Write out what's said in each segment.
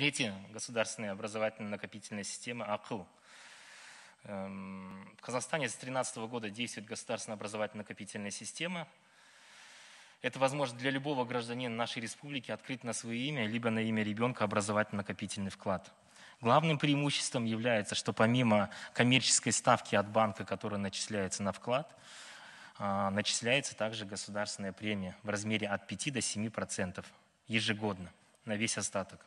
Третья государственная образовательная накопительная система АКЛ. Эм, в Казахстане с 2013 года действует государственная образовательная накопительная система. Это возможность для любого гражданина нашей республики открыть на свое имя, либо на имя ребенка образовательно-накопительный вклад. Главным преимуществом является, что помимо коммерческой ставки от банка, которая начисляется на вклад, а, начисляется также государственная премия в размере от 5 до 7% ежегодно на весь остаток.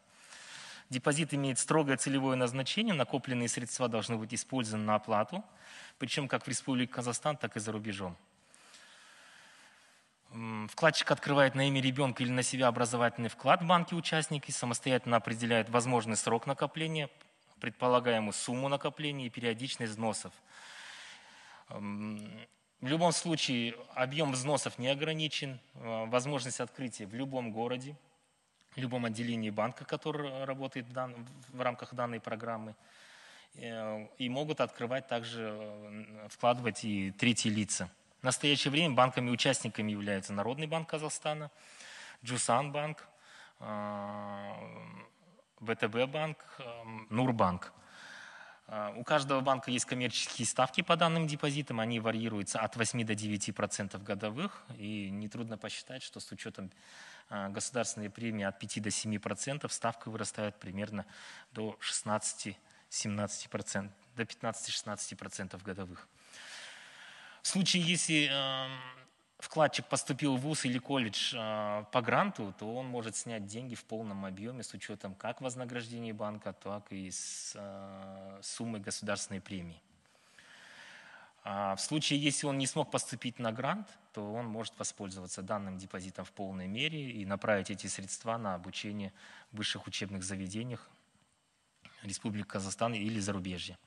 Депозит имеет строгое целевое назначение, накопленные средства должны быть использованы на оплату, причем как в Республике Казахстан, так и за рубежом. Вкладчик открывает на имя ребенка или на себя образовательный вклад в банке-участники, самостоятельно определяет возможный срок накопления, предполагаемую сумму накопления и периодичность взносов. В любом случае объем взносов не ограничен, э, возможность открытия в любом городе, в любом отделении банка, который э, работает в, дан, в рамках данной программы. Э, и могут открывать также, э, вкладывать и третьи лица. В настоящее время банками-участниками являются Народный банк Казахстана, Джусан банк, ВТБ банк, Нурбанк. А, у каждого банка есть коммерческие ставки по данным депозитам, они варьируются от 8 до 9% годовых, и нетрудно посчитать, что с учетом а, государственной премии от 5 до 7% ставка вырастает примерно до 16-17%, до 15-16% годовых. В случае, если эм, вкладчик поступил в ВУЗ или колледж а, по гранту, то он может снять деньги в полном объеме с учетом как вознаграждения банка, так и с а, суммы государственной премии. А, в случае, если он не смог поступить на грант, то он может воспользоваться данным депозитом в полной мере и направить эти средства на обучение в высших учебных заведениях Республики Казахстан или зарубежья.